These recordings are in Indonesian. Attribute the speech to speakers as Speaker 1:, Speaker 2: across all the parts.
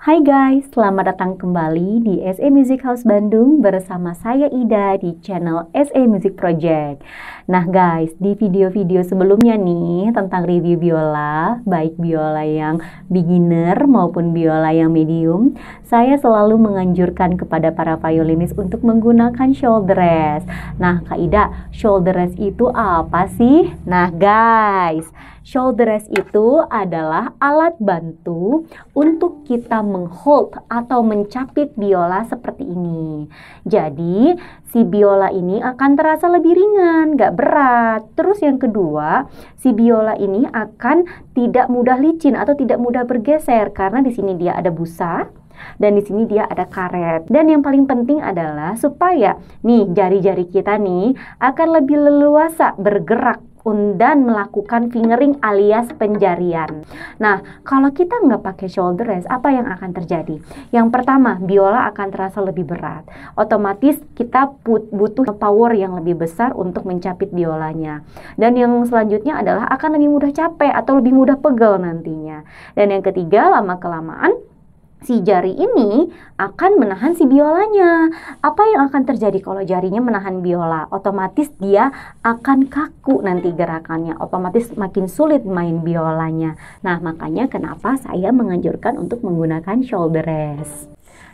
Speaker 1: Hai guys, selamat datang kembali di SE Music House Bandung bersama saya Ida di channel SE Music Project. Nah guys, di video-video sebelumnya nih tentang review biola, baik biola yang beginner maupun biola yang medium, saya selalu menganjurkan kepada para violinis untuk menggunakan shoulder rest. Nah Kak Ida, shoulder rest itu apa sih? Nah guys, Shoulder rest itu adalah alat bantu untuk kita menghold atau mencapit biola seperti ini. Jadi, si biola ini akan terasa lebih ringan, gak berat. Terus yang kedua, si biola ini akan tidak mudah licin atau tidak mudah bergeser karena di sini dia ada busa, dan di sini dia ada karet. Dan yang paling penting adalah supaya nih jari-jari kita nih akan lebih leluasa bergerak dan melakukan fingering alias penjarian. Nah, kalau kita nggak pakai shoulder rest, apa yang akan terjadi? Yang pertama, biola akan terasa lebih berat. Otomatis kita butuh power yang lebih besar untuk mencapit biolanya. Dan yang selanjutnya adalah akan lebih mudah capek atau lebih mudah pegel nantinya. Dan yang ketiga, lama-kelamaan si jari ini akan menahan si biolanya. Apa yang akan terjadi kalau jarinya menahan biola? Otomatis dia akan kaku nanti gerakannya, otomatis makin sulit main biolanya. Nah, makanya kenapa saya menganjurkan untuk menggunakan shoulder rest.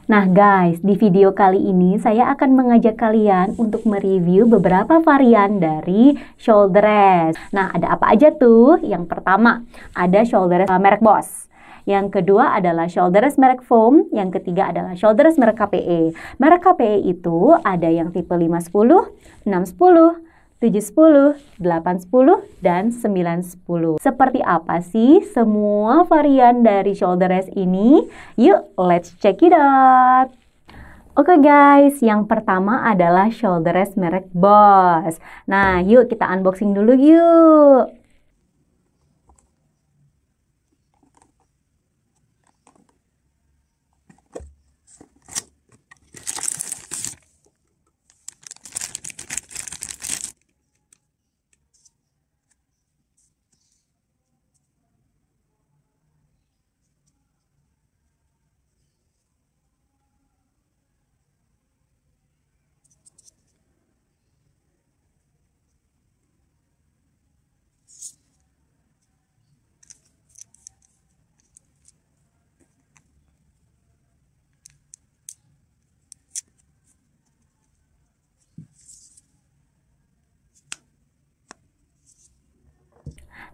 Speaker 1: Nah guys, di video kali ini saya akan mengajak kalian untuk mereview beberapa varian dari shoulder rest. Nah, ada apa aja tuh? Yang pertama, ada shoulder rest eh, merek Boss. Yang kedua adalah shoulders merek foam, yang ketiga adalah shoulders merek KPE. Merek KPE itu ada yang tipe 510, 610, 710, 810, dan 910. Seperti apa sih semua varian dari shoulder rest ini? Yuk, let's check it out! Oke okay guys, yang pertama adalah shoulder rest merek Boss. Nah, yuk kita unboxing dulu yuk.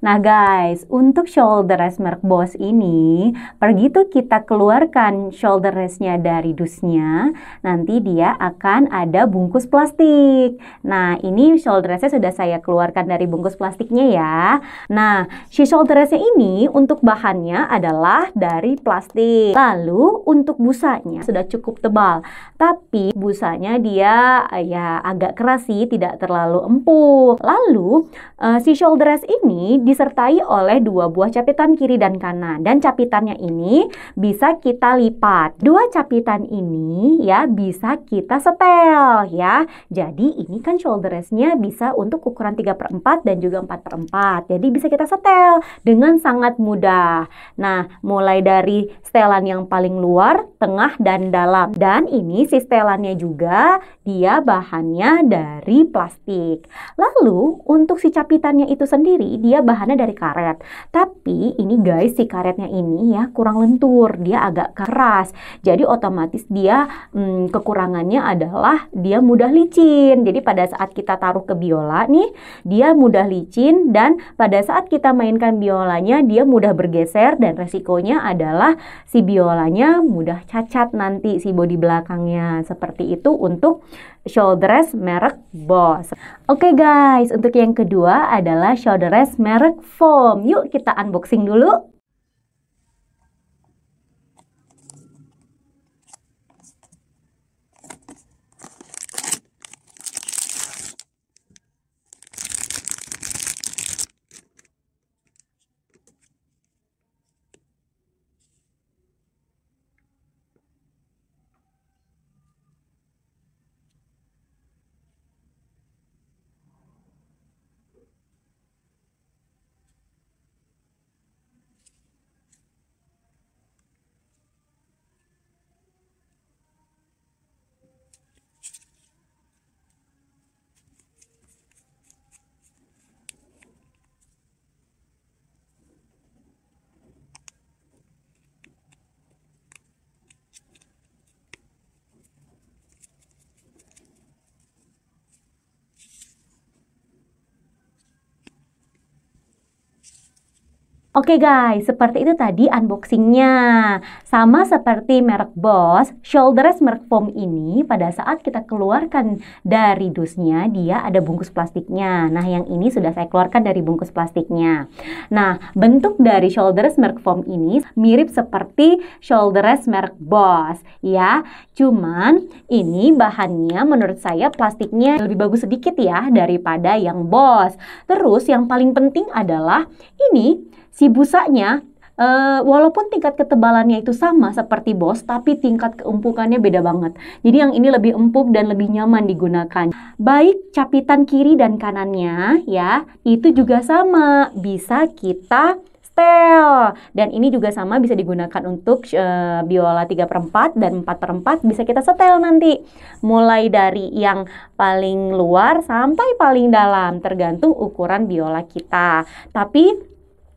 Speaker 1: Nah guys, untuk shoulder rest merk Boss ini, begitu kita keluarkan shoulder restnya dari dusnya, nanti dia akan ada bungkus plastik. Nah ini shoulder restnya sudah saya keluarkan dari bungkus plastiknya ya. Nah, si shoulder restnya ini untuk bahannya adalah dari plastik. Lalu untuk busanya sudah cukup tebal, tapi busanya dia ya agak keras sih, tidak terlalu empuk. Lalu uh, si shoulder rest ini disertai oleh dua buah capitan kiri dan kanan. Dan capitannya ini bisa kita lipat. Dua capitan ini ya bisa kita setel ya. Jadi ini kan shoulder restnya bisa untuk ukuran 3 per 4 dan juga 4 per 4. Jadi bisa kita setel dengan sangat mudah. Nah mulai dari setelan yang paling luar, tengah, dan dalam. Dan ini si setelannya juga dia bahannya dari plastik. Lalu untuk si capitannya itu sendiri dia bahan bahannya dari karet. Tapi ini guys, si karetnya ini ya kurang lentur, dia agak keras. Jadi otomatis dia hmm, kekurangannya adalah dia mudah licin. Jadi pada saat kita taruh ke biola nih, dia mudah licin dan pada saat kita mainkan biolanya dia mudah bergeser dan resikonya adalah si biolanya mudah cacat nanti si bodi belakangnya. Seperti itu untuk rest merek Boss. Oke okay guys, untuk yang kedua adalah rest merek Foam. Yuk kita unboxing dulu. Oke okay guys, seperti itu tadi unboxingnya. Sama seperti merek Boss, Shoulders merek foam ini pada saat kita keluarkan dari dusnya, dia ada bungkus plastiknya. Nah, yang ini sudah saya keluarkan dari bungkus plastiknya. Nah, bentuk dari Shoulders merek foam ini mirip seperti Shoulders merek Boss ya. Cuman ini bahannya menurut saya plastiknya lebih bagus sedikit ya daripada yang Boss. Terus yang paling penting adalah ini si busanya Uh, walaupun tingkat ketebalannya itu sama seperti bos, tapi tingkat keempukannya beda banget. Jadi yang ini lebih empuk dan lebih nyaman digunakan. Baik capitan kiri dan kanannya ya, itu juga sama. Bisa kita setel. Dan ini juga sama bisa digunakan untuk uh, biola 3 per 4 dan 4 per 4 bisa kita setel nanti. Mulai dari yang paling luar sampai paling dalam tergantung ukuran biola kita. Tapi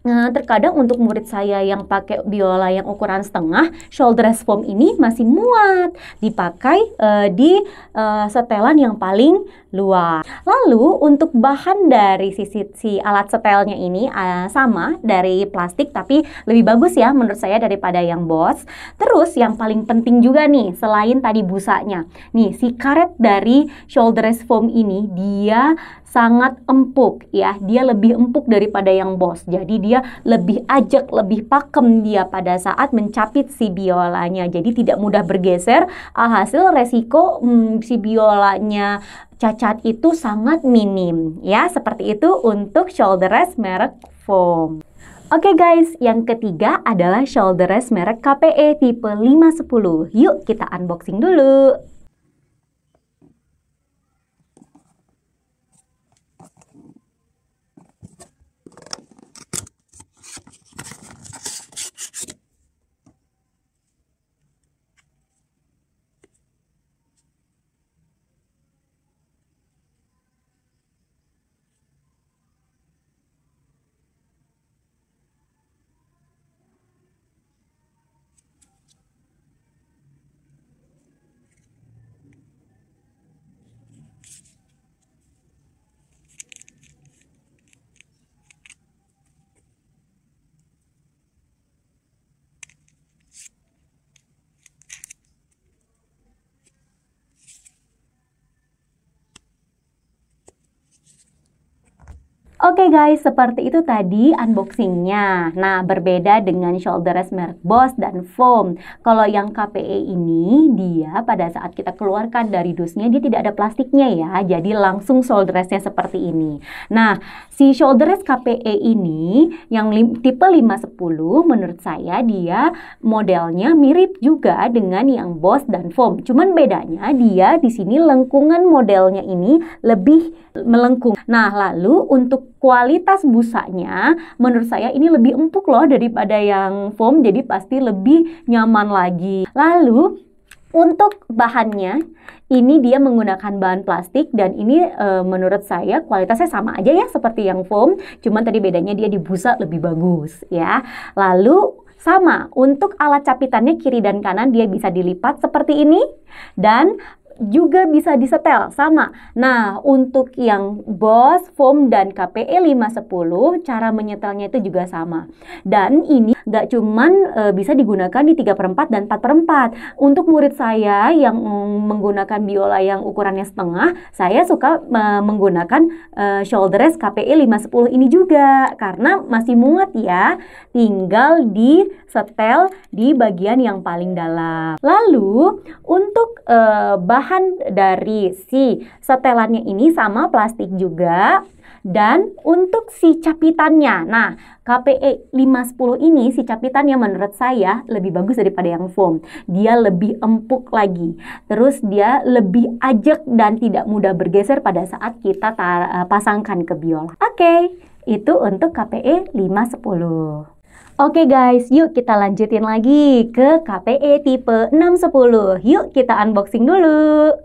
Speaker 1: Nah, terkadang untuk murid saya yang pakai biola yang ukuran setengah, shoulder rest foam ini masih muat dipakai uh, di uh, setelan yang paling luar. Lalu untuk bahan dari sisi si alat setelnya ini uh, sama dari plastik tapi lebih bagus ya menurut saya daripada yang bos. Terus yang paling penting juga nih selain tadi busanya. Nih, si karet dari shoulder rest foam ini dia sangat empuk ya. Dia lebih empuk daripada yang bos. Jadi dia lebih ajak, lebih pakem dia pada saat mencapit si biolanya. Jadi tidak mudah bergeser. Alhasil resiko hmm, si biolanya cacat itu sangat minim ya. Seperti itu untuk shoulder rest merek foam. Oke okay guys, yang ketiga adalah shoulder rest merek KPE tipe 510. Yuk kita unboxing dulu. Oke okay guys, seperti itu tadi unboxingnya. Nah, berbeda dengan shoulder rest merek Boss dan foam. Kalau yang KPE ini, dia pada saat kita keluarkan dari dusnya, dia tidak ada plastiknya ya. Jadi langsung shoulder restnya seperti ini. Nah, si shoulder rest KPE ini yang tipe 510 menurut saya dia modelnya mirip juga dengan yang Boss dan foam. Cuman bedanya dia di sini lengkungan modelnya ini lebih melengkung. Nah, lalu untuk kualitas busanya menurut saya ini lebih empuk loh daripada yang foam jadi pasti lebih nyaman lagi. Lalu untuk bahannya, ini dia menggunakan bahan plastik dan ini e, menurut saya kualitasnya sama aja ya seperti yang foam, cuman tadi bedanya dia di busa lebih bagus ya. Lalu sama, untuk alat capitannya kiri dan kanan dia bisa dilipat seperti ini dan juga bisa disetel sama. Nah, untuk yang BOS, FOAM, dan KPE 510, cara menyetelnya itu juga sama. Dan ini nggak cuman e, bisa digunakan di 3 per 4 dan 4 per 4. Untuk murid saya yang menggunakan biola yang ukurannya setengah, saya suka eh, e, menggunakan e, shoulder rest KPE 510 ini juga. Karena masih muat ya, tinggal di setel di bagian yang paling dalam. Lalu, untuk e, eh, bahan bahan dari si setelannya ini sama plastik juga. Dan untuk si capitannya, nah KPE 510 ini si capitannya menurut saya lebih bagus daripada yang foam. Dia lebih empuk lagi. Terus dia lebih ajak dan tidak mudah bergeser pada saat kita pasangkan ke biola. Oke, okay, itu untuk KPE 510. Oke guys, yuk kita lanjutin lagi ke KPE tipe 610. Yuk kita unboxing dulu.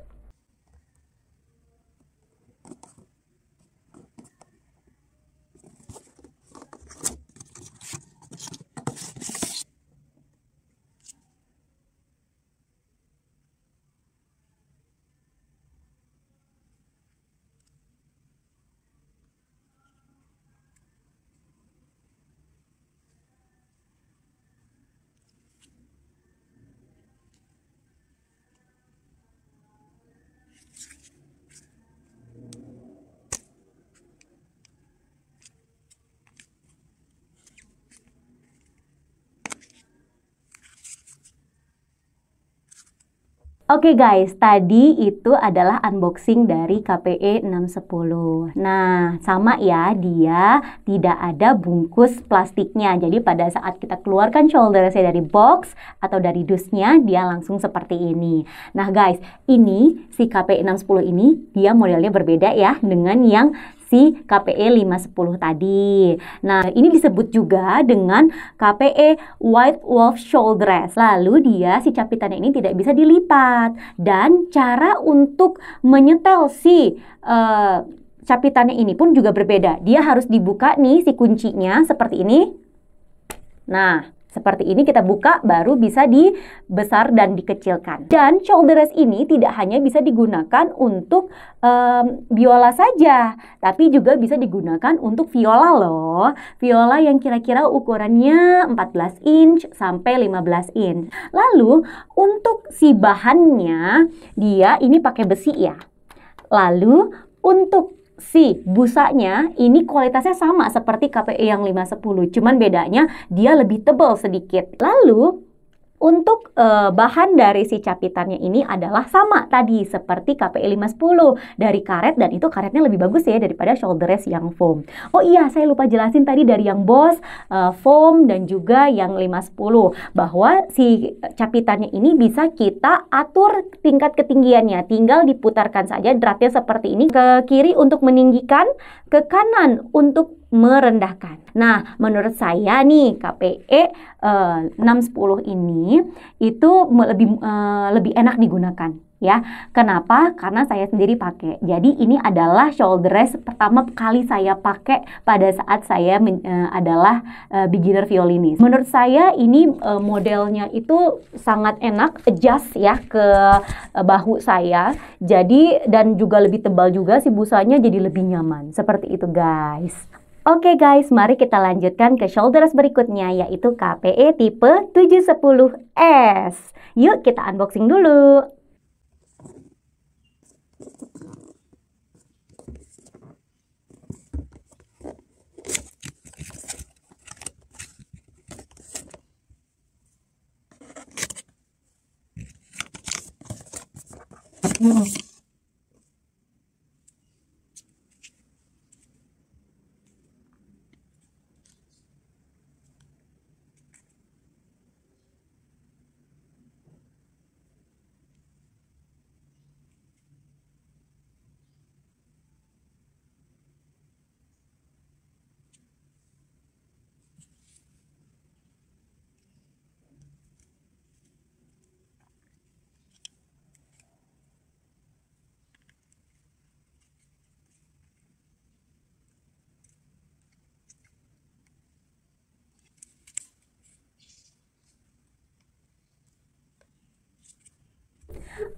Speaker 1: Oke okay guys, tadi itu adalah unboxing dari KPE 610. Nah, sama ya, dia tidak ada bungkus plastiknya. Jadi pada saat kita keluarkan shoulder saya dari box atau dari dusnya, dia langsung seperti ini. Nah guys, ini si KPE 610 ini, dia modelnya berbeda ya dengan yang si KPE 510 tadi. Nah, ini disebut juga dengan KPE White Wolf Shoulder Dress. Lalu dia si capitannya ini tidak bisa dilipat dan cara untuk menyetel si uh, capitannya ini pun juga berbeda. Dia harus dibuka nih si kuncinya seperti ini. Nah, seperti ini kita buka baru bisa dibesar dan dikecilkan. Dan shoulder rest ini tidak hanya bisa digunakan untuk um, biola saja, tapi juga bisa digunakan untuk viola loh. Viola yang kira-kira ukurannya 14 inch sampai 15 inch. Lalu untuk si bahannya dia ini pakai besi ya. Lalu untuk si busanya ini kualitasnya sama seperti KPI e yang 510, cuman bedanya dia lebih tebal sedikit. Lalu untuk e, bahan dari si capitannya ini adalah sama tadi seperti KPI 510 dari karet dan itu karetnya lebih bagus ya daripada shoulder rest yang foam. Oh iya, saya lupa jelasin tadi dari yang bos e, eh, foam dan juga yang 510 bahwa si capitannya ini bisa kita atur tingkat ketinggiannya. Tinggal diputarkan saja dratnya seperti ini ke kiri untuk meninggikan, ke kanan untuk merendahkan. Nah, menurut saya nih KPE uh, 610 ini itu lebih uh, lebih enak digunakan ya. Kenapa? Karena saya sendiri pakai. Jadi ini adalah shoulder rest pertama kali saya pakai pada saat saya men, e, adalah e, beginner violinis. Menurut saya ini e, modelnya itu sangat enak adjust ya ke e, bahu saya. Jadi dan juga lebih tebal juga si busanya jadi lebih nyaman. Seperti itu guys. Oke guys, mari kita lanjutkan ke shoulders berikutnya yaitu KPE tipe 710S. Yuk kita unboxing dulu. Mm-hmm.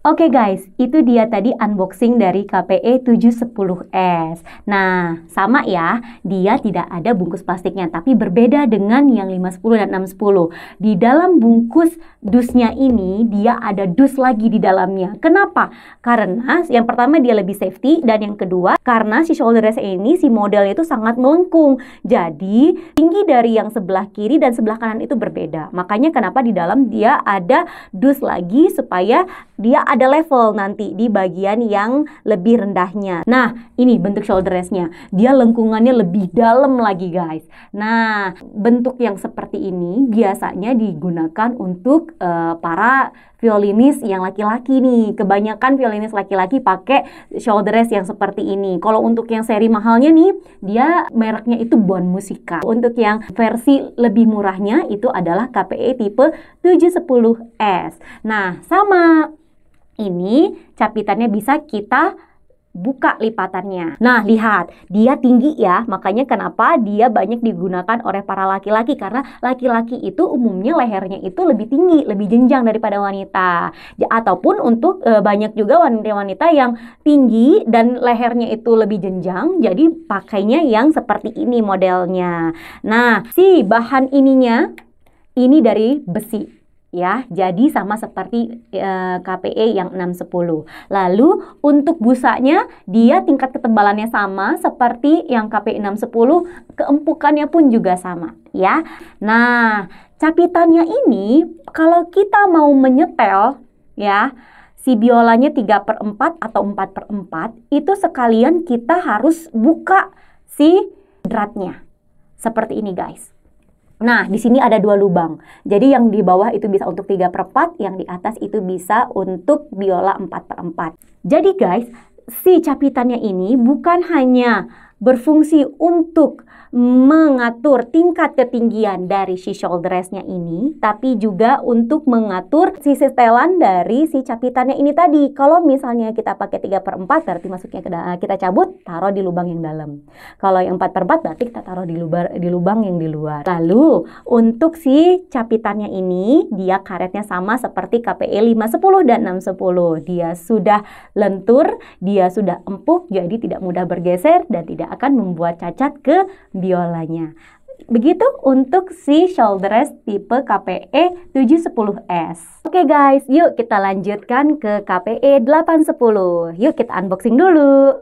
Speaker 1: Oke okay guys, itu dia tadi unboxing dari KPE 710S. Nah, sama ya, dia tidak ada bungkus plastiknya, tapi berbeda dengan yang 510 dan 610. Di dalam bungkus dusnya ini, dia ada dus lagi di dalamnya. Kenapa? Karena yang pertama dia lebih safety, dan yang kedua karena si shoulder rest ini, si modelnya itu sangat melengkung. Jadi, tinggi dari yang sebelah kiri dan sebelah kanan itu berbeda. Makanya kenapa di dalam dia ada dus lagi supaya dia ada level nanti di bagian yang lebih rendahnya. Nah, ini bentuk shoulder restnya. Dia lengkungannya lebih dalam lagi guys. Nah, bentuk yang seperti ini biasanya digunakan untuk uh, para violinis yang laki-laki nih. Kebanyakan violinis laki-laki pakai shoulder rest yang seperti ini. Kalau untuk yang seri mahalnya nih, dia mereknya itu Bon Musica. Untuk yang versi lebih murahnya itu adalah KPE tipe 710S. Nah, sama ini capitannya bisa kita buka lipatannya. Nah, lihat, dia tinggi ya, makanya kenapa dia banyak digunakan oleh para laki-laki karena laki-laki itu umumnya lehernya itu lebih tinggi, lebih jenjang daripada wanita. ataupun untuk e, banyak juga wanita-wanita yang tinggi dan lehernya itu lebih jenjang, jadi pakainya yang seperti ini modelnya. Nah, si bahan ininya ini dari besi ya. Jadi sama seperti eh, e, KPE yang 610. Lalu untuk busanya dia tingkat ketebalannya sama seperti yang KPE 610, keempukannya pun juga sama, ya. Nah, capitannya ini kalau kita mau menyetel ya, si biolanya 3 per 4 atau 4 per 4 itu sekalian kita harus buka si dratnya. Seperti ini guys. Nah, di sini ada dua lubang. Jadi yang di bawah itu bisa untuk 3 per 4, yang di atas itu bisa untuk biola 4 per 4. Jadi guys, si capitannya ini bukan hanya berfungsi untuk mengatur tingkat ketinggian dari si shoulderrestnya ini, tapi juga untuk mengatur sisi setelan dari si capitannya ini tadi. Kalau misalnya kita pakai 3 per 4, berarti maksudnya eh, kita cabut, taruh di lubang yang dalam. Kalau yang 4 per 4, berarti kita taruh di, lubar, di lubang yang di luar. Lalu, untuk si capitannya ini, dia karetnya sama seperti KPE 510 dan 610. Dia sudah lentur, dia sudah empuk, jadi tidak mudah bergeser dan tidak akan membuat cacat ke biolanya. Begitu untuk si shoulder rest tipe KPE 710S. Oke okay guys, yuk kita lanjutkan ke KPE 810. Yuk kita unboxing dulu.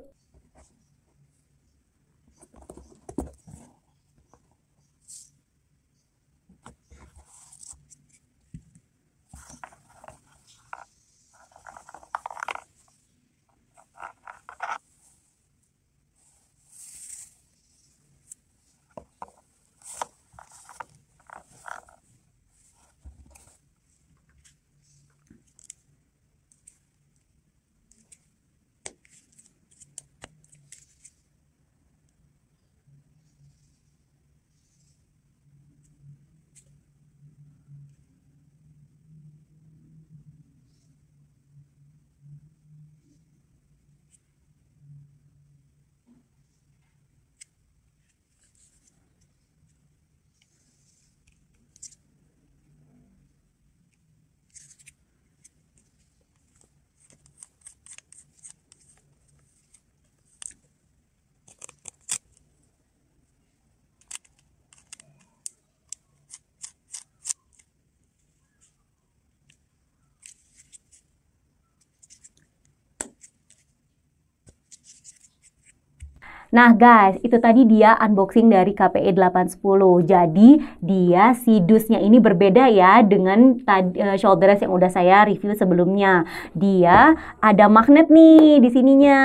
Speaker 1: Nah guys, itu tadi dia unboxing dari KPE 810. Jadi dia si dusnya ini berbeda ya dengan tadi, uh, eh, shoulder yang udah saya review sebelumnya. Dia ada magnet nih di sininya.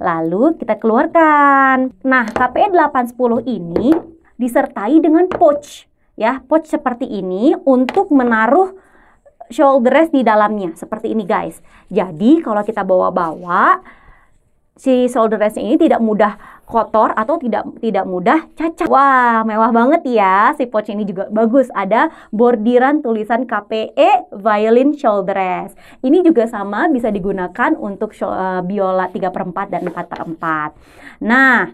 Speaker 1: Lalu kita keluarkan. Nah, KPE 810 ini disertai dengan pouch ya, pouch seperti ini untuk menaruh shoulder rest di dalamnya seperti ini guys. Jadi kalau kita bawa-bawa si shoulder rest ini tidak mudah kotor atau tidak tidak mudah cacat. Wah, mewah banget ya. Si pouch ini juga bagus. Ada bordiran tulisan KPE Violin Shoulder Rest. Ini juga sama bisa digunakan untuk eh, biola 3 per 4 dan 4 per 4. Nah,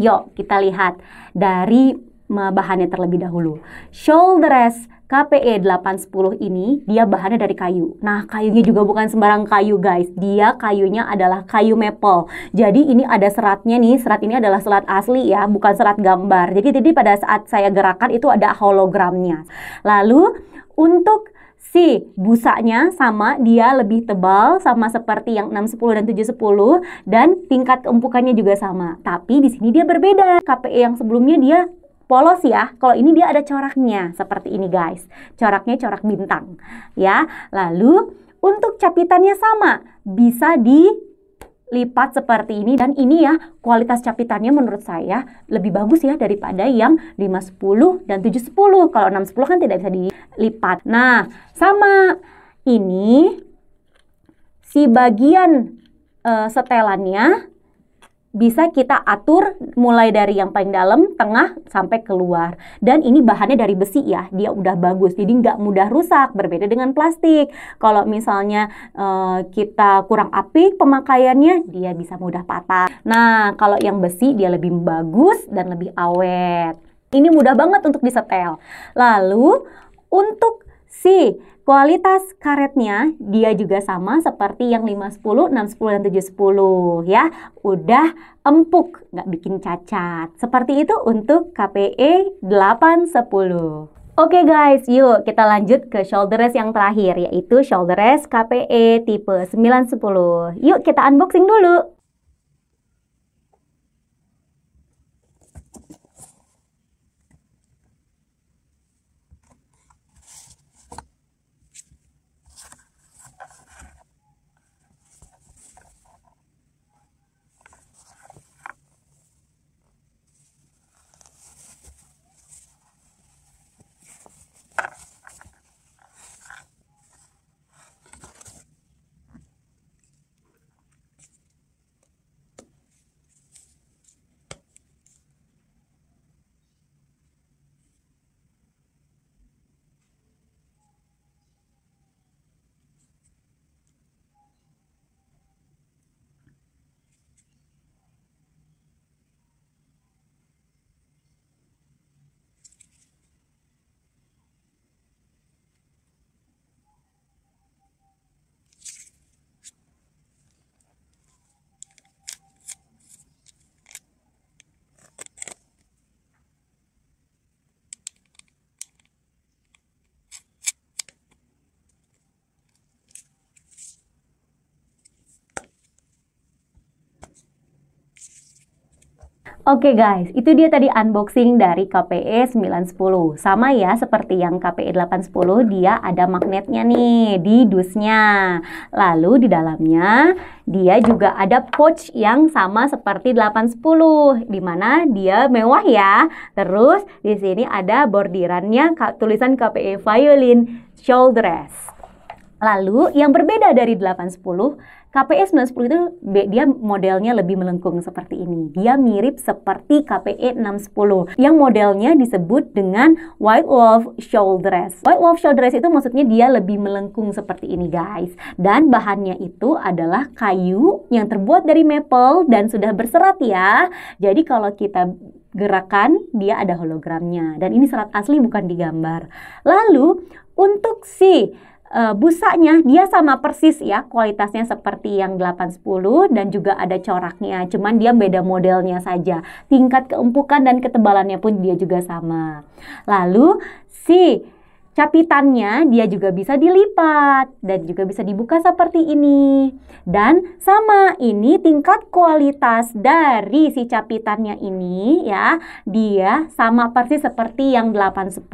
Speaker 1: yuk kita lihat dari eh, bahannya terlebih dahulu. Shoulder rest KPE 810 ini dia bahannya dari kayu. Nah, kayunya juga bukan sembarang kayu, guys. Dia kayunya adalah kayu maple. Jadi ini ada seratnya nih. Serat ini adalah serat asli ya, bukan serat gambar. Jadi jadi pada saat saya gerakan itu ada hologramnya. Lalu untuk si busanya sama dia lebih tebal sama seperti yang 610 dan 710 dan tingkat empukannya juga sama tapi di sini dia berbeda KPE yang sebelumnya dia polos ya. Kalau ini dia ada coraknya seperti ini guys. Coraknya corak bintang ya. Lalu untuk capitannya sama, bisa dilipat seperti ini dan ini ya kualitas capitannya menurut saya lebih bagus ya daripada yang 510 dan 710. Kalau 610 kan tidak bisa dilipat. Nah, sama ini si bagian uh, setelannya bisa kita atur mulai dari yang paling dalam, tengah, sampai keluar. Dan ini bahannya dari besi ya, dia udah bagus, jadi nggak mudah rusak, berbeda dengan plastik. Kalau misalnya uh, kita kurang apik pemakaiannya, dia bisa mudah patah. Nah, kalau yang besi dia lebih bagus dan lebih awet. Ini mudah banget untuk disetel. Lalu, untuk si Kualitas karetnya dia juga sama seperti yang 510, 610, dan 710 ya. Udah empuk, nggak bikin cacat. Seperti itu untuk KPE 810. Oke okay guys, yuk kita lanjut ke shoulder rest yang terakhir yaitu shoulder rest KPE tipe 910. Yuk kita unboxing dulu. Oke okay guys, itu dia tadi unboxing dari KPE 910. Sama ya seperti yang KPE 810, dia ada magnetnya nih di dusnya. Lalu di dalamnya dia juga ada pouch yang sama seperti 810, dimana dia mewah ya. Terus di sini ada bordirannya tulisan KPE Violin Rest. Lalu yang berbeda dari 810 KPE 910 itu dia modelnya lebih melengkung seperti ini. Dia mirip seperti KPE 610 yang modelnya disebut dengan white wolf Shoulder dress. White wolf Shoulder dress itu maksudnya dia lebih melengkung seperti ini guys. Dan bahannya itu adalah kayu yang terbuat dari maple dan sudah berserat ya. Jadi kalau kita gerakan dia ada hologramnya dan ini serat asli bukan digambar. Lalu untuk si uh, busanya dia sama persis ya kualitasnya seperti yang 810 dan juga ada coraknya cuman dia beda modelnya saja tingkat keempukan dan ketebalannya pun dia juga sama lalu si Capitannya dia juga bisa dilipat dan juga bisa dibuka seperti ini. Dan sama ini tingkat kualitas dari si capitannya ini ya, dia sama persis seperti yang 810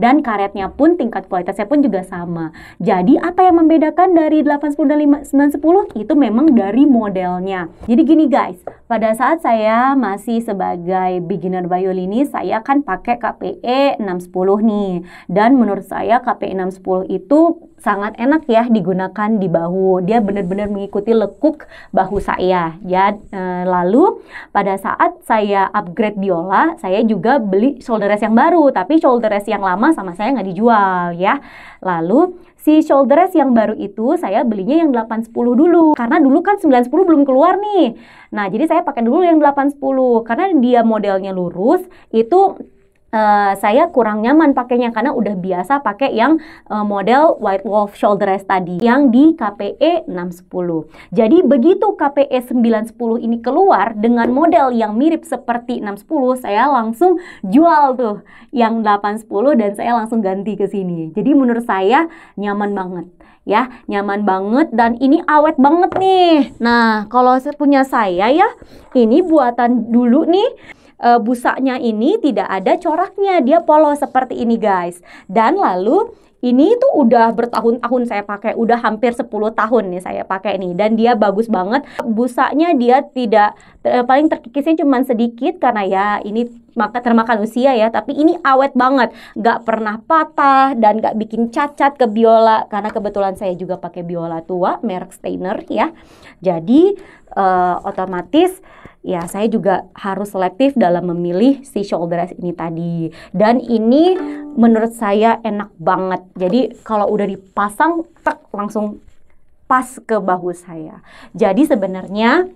Speaker 1: dan karetnya pun tingkat kualitasnya pun juga sama. Jadi apa yang membedakan dari 810 dan 910 itu memang dari modelnya. Jadi gini guys, pada saat saya masih sebagai beginner violinis saya akan pakai KPE 610 nih dan menurut saya kp 610 itu sangat enak ya digunakan di bahu. Dia benar-benar mengikuti lekuk bahu saya. Ya, e, lalu pada saat saya upgrade biola, saya juga beli shoulder rest yang baru, tapi shoulder rest yang lama sama saya nggak dijual ya. Lalu si shoulder rest yang baru itu saya belinya yang 810 dulu karena dulu kan 910 belum keluar nih. Nah, jadi saya pakai dulu yang 810 karena dia modelnya lurus itu Eh, saya kurang nyaman pakainya karena udah biasa pakai yang uh, model white wolf shoulder rest tadi yang di KPE 610. Jadi begitu KPE 910 ini keluar dengan model yang mirip seperti 610, saya langsung jual tuh yang 810 dan saya langsung ganti ke sini. Jadi menurut saya nyaman banget ya, nyaman banget dan ini awet banget nih. Nah, kalau punya saya ya, ini buatan dulu nih Eh, busanya ini tidak ada coraknya, dia polos seperti ini guys. Dan lalu ini tuh udah bertahun-tahun saya pakai, udah hampir 10 tahun nih saya pakai nih dan dia bagus banget. Busanya dia tidak paling terkikisnya cuma sedikit karena ya ini maka termakan usia ya, tapi ini awet banget, nggak pernah patah dan nggak bikin cacat ke biola karena kebetulan saya juga pakai biola tua merek Steiner ya. Jadi uh, otomatis ya saya juga harus selektif dalam memilih si shoulder rest ini tadi dan ini menurut saya enak banget jadi kalau udah dipasang, tek langsung pas ke bahu saya. Jadi sebenarnya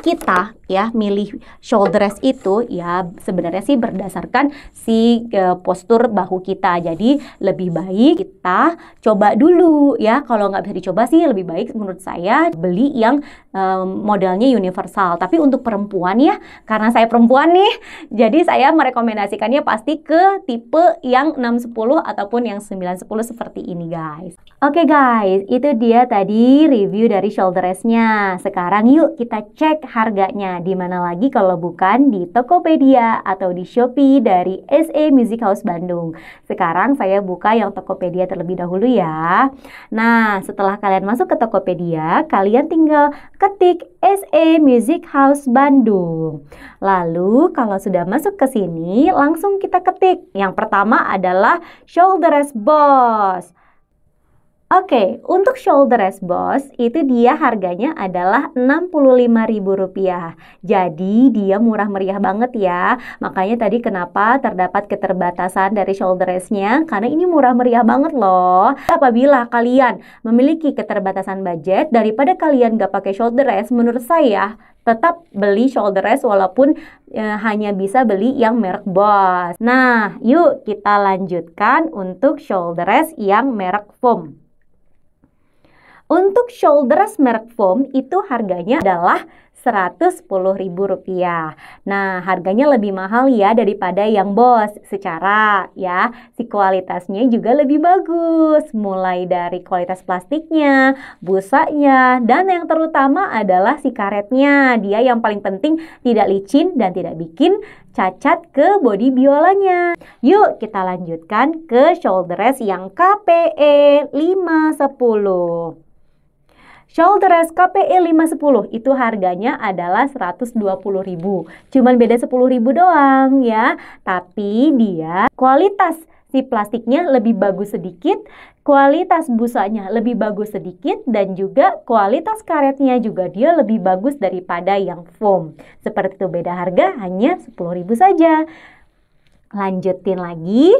Speaker 1: kita ya milih shoulder rest itu ya sebenarnya sih berdasarkan si uh, postur bahu kita. Jadi lebih baik kita coba dulu ya. Kalau nggak bisa dicoba sih lebih baik menurut saya beli yang um, modelnya universal. Tapi untuk perempuan ya karena saya perempuan nih, jadi saya merekomendasikannya pasti ke tipe yang 610 ataupun yang 910 seperti ini guys. Oke okay, guys, itu dia tadi review dari shoulder restnya. Sekarang yuk kita cek harganya di mana lagi kalau bukan di Tokopedia atau di Shopee dari SA Music House Bandung. Sekarang saya buka yang Tokopedia terlebih dahulu ya. Nah, setelah kalian masuk ke Tokopedia, kalian tinggal ketik SA Music House Bandung. Lalu kalau sudah masuk ke sini, langsung kita ketik. Yang pertama adalah Shoulders Boss. Oke, untuk shoulder rest boss itu dia harganya adalah Rp65.000. Jadi dia murah meriah banget ya. Makanya tadi kenapa terdapat keterbatasan dari shoulder restnya karena ini murah meriah banget loh. Apabila kalian memiliki keterbatasan budget daripada kalian gak pakai shoulder rest menurut saya tetap beli shoulder rest walaupun e, hanya bisa beli yang merek Boss. Nah, yuk kita lanjutkan untuk shoulder rest yang merek Foam. Untuk shoulders merek foam itu harganya adalah Rp110.000. Nah, harganya lebih mahal ya daripada yang bos secara ya, si kualitasnya juga lebih bagus. Mulai dari kualitas plastiknya, busanya, dan yang terutama adalah si karetnya. Dia yang paling penting tidak licin dan tidak bikin cacat ke body biolanya. Yuk kita lanjutkan ke shoulder rest yang KPE 510. Shoulder KPE 510 itu harganya adalah 120.000. Cuman beda 10.000 doang ya. Tapi dia kualitas si plastiknya lebih bagus sedikit, kualitas busanya lebih bagus sedikit dan juga kualitas karetnya juga dia lebih bagus daripada yang foam. Seperti itu beda harga hanya 10.000 saja. Lanjutin lagi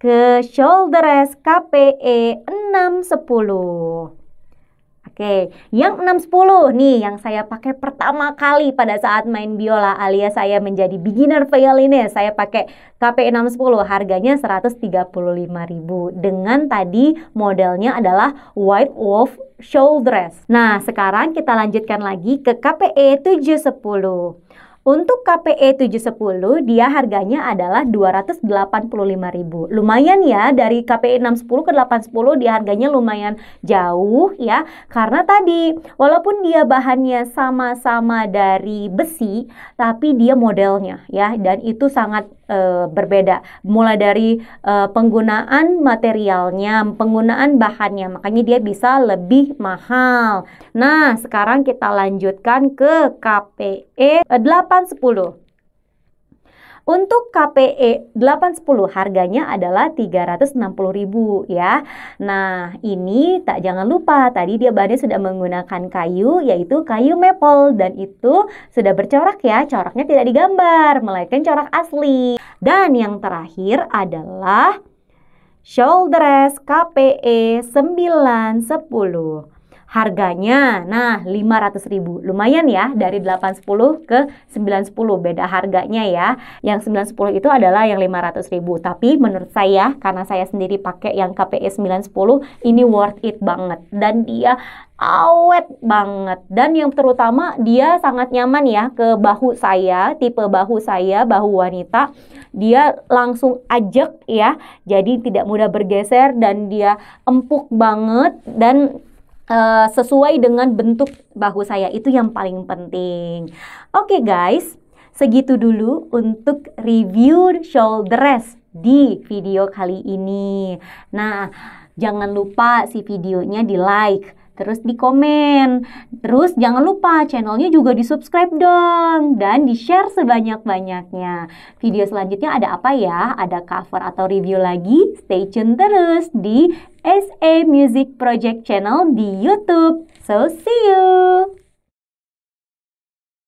Speaker 1: ke shoulder KPE 610. Oke, yang 610 nih yang saya pakai pertama kali pada saat main biola alias saya menjadi beginner violinist. Saya pakai KPI 610 harganya 135.000 dengan tadi modelnya adalah white wolf shawl dress. Nah, sekarang kita lanjutkan lagi ke KPE 710. Untuk KPE 710 dia harganya adalah 285.000. Lumayan ya dari KPE 610 ke 810 dia harganya lumayan jauh ya. Karena tadi walaupun dia bahannya sama-sama dari besi tapi dia modelnya ya dan itu sangat e, berbeda. Mulai dari e, penggunaan materialnya, penggunaan bahannya, makanya dia bisa lebih mahal. Nah, sekarang kita lanjutkan ke KPE 810. Untuk KPE 810 harganya adalah 360.000 ya. Nah, ini tak jangan lupa tadi dia bahannya sudah menggunakan kayu yaitu kayu maple dan itu sudah bercorak ya. Coraknya tidak digambar melainkan corak asli. Dan yang terakhir adalah shoulder rest KPE 910. Harganya, nah 500 ribu Lumayan ya, dari 810 ke 910 Beda harganya ya Yang 910 itu adalah yang 500 ribu Tapi menurut saya, karena saya sendiri pakai yang KPE 910 Ini worth it banget Dan dia awet banget dan yang terutama dia sangat nyaman ya ke bahu saya tipe bahu saya bahu wanita dia langsung ajak ya jadi tidak mudah bergeser dan dia empuk banget dan Eh, sesuai dengan bentuk bahu saya itu yang paling penting. Oke okay, guys, segitu dulu untuk review shoulder rest di video kali ini. Nah, jangan lupa si videonya di like terus di komen. Terus jangan lupa channelnya juga di subscribe dong dan di share sebanyak-banyaknya. Video selanjutnya ada apa ya? Ada cover atau review lagi? Stay tune terus di SA Music Project Channel di YouTube. So see you!